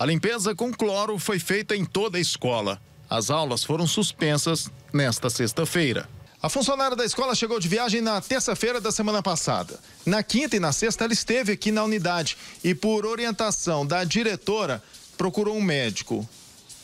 A limpeza com cloro foi feita em toda a escola. As aulas foram suspensas nesta sexta-feira. A funcionária da escola chegou de viagem na terça-feira da semana passada. Na quinta e na sexta, ela esteve aqui na unidade e, por orientação da diretora, procurou um médico.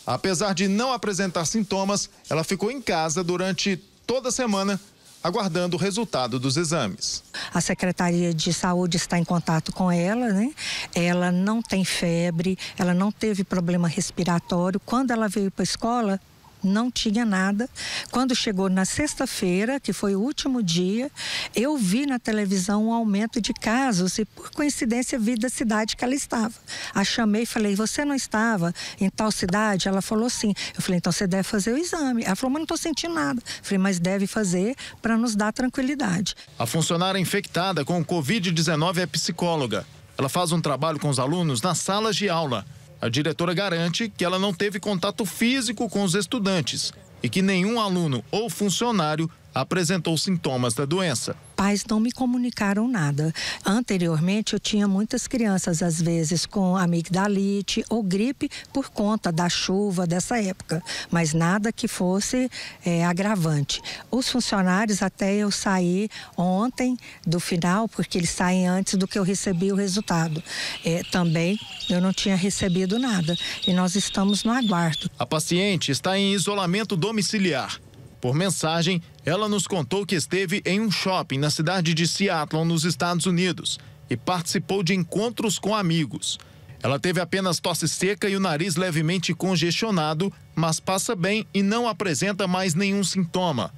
Apesar de não apresentar sintomas, ela ficou em casa durante toda a semana aguardando o resultado dos exames. A Secretaria de Saúde está em contato com ela, né? Ela não tem febre, ela não teve problema respiratório. Quando ela veio para a escola, não tinha nada. Quando chegou na sexta-feira, que foi o último dia, eu vi na televisão um aumento de casos e, por coincidência, vi da cidade que ela estava. A chamei e falei: Você não estava em tal cidade? Ela falou sim. Eu falei: Então você deve fazer o exame. Ela falou: Mas não estou sentindo nada. Eu falei: Mas deve fazer para nos dar tranquilidade. A funcionária infectada com o Covid-19 é psicóloga. Ela faz um trabalho com os alunos nas salas de aula a diretora garante que ela não teve contato físico com os estudantes e que nenhum aluno ou funcionário apresentou sintomas da doença. Pais não me comunicaram nada. Anteriormente, eu tinha muitas crianças, às vezes, com amigdalite ou gripe por conta da chuva dessa época, mas nada que fosse é, agravante. Os funcionários, até eu saí ontem do final, porque eles saem antes do que eu recebi o resultado. É, também eu não tinha recebido nada e nós estamos no aguardo. A paciente está em isolamento domiciliar. Por mensagem, ela nos contou que esteve em um shopping na cidade de Seattle, nos Estados Unidos, e participou de encontros com amigos. Ela teve apenas tosse seca e o nariz levemente congestionado, mas passa bem e não apresenta mais nenhum sintoma.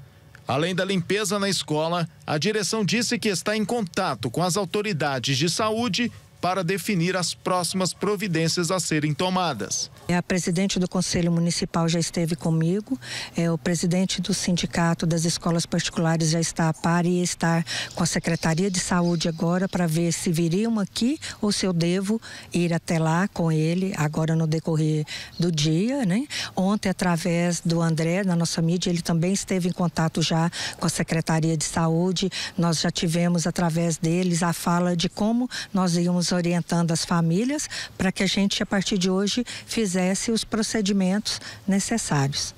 Além da limpeza na escola, a direção disse que está em contato com as autoridades de saúde para definir as próximas providências a serem tomadas. É, a presidente do Conselho Municipal já esteve comigo, é, o presidente do Sindicato das Escolas Particulares já está a par e está com a Secretaria de Saúde agora para ver se viriam aqui ou se eu devo ir até lá com ele agora no decorrer do dia. Né? Ontem, através do André, na nossa mídia, ele também esteve em contato já com a Secretaria de Saúde. Nós já tivemos, através deles, a fala de como nós íamos orientando as famílias para que a gente, a partir de hoje, fizesse os procedimentos necessários.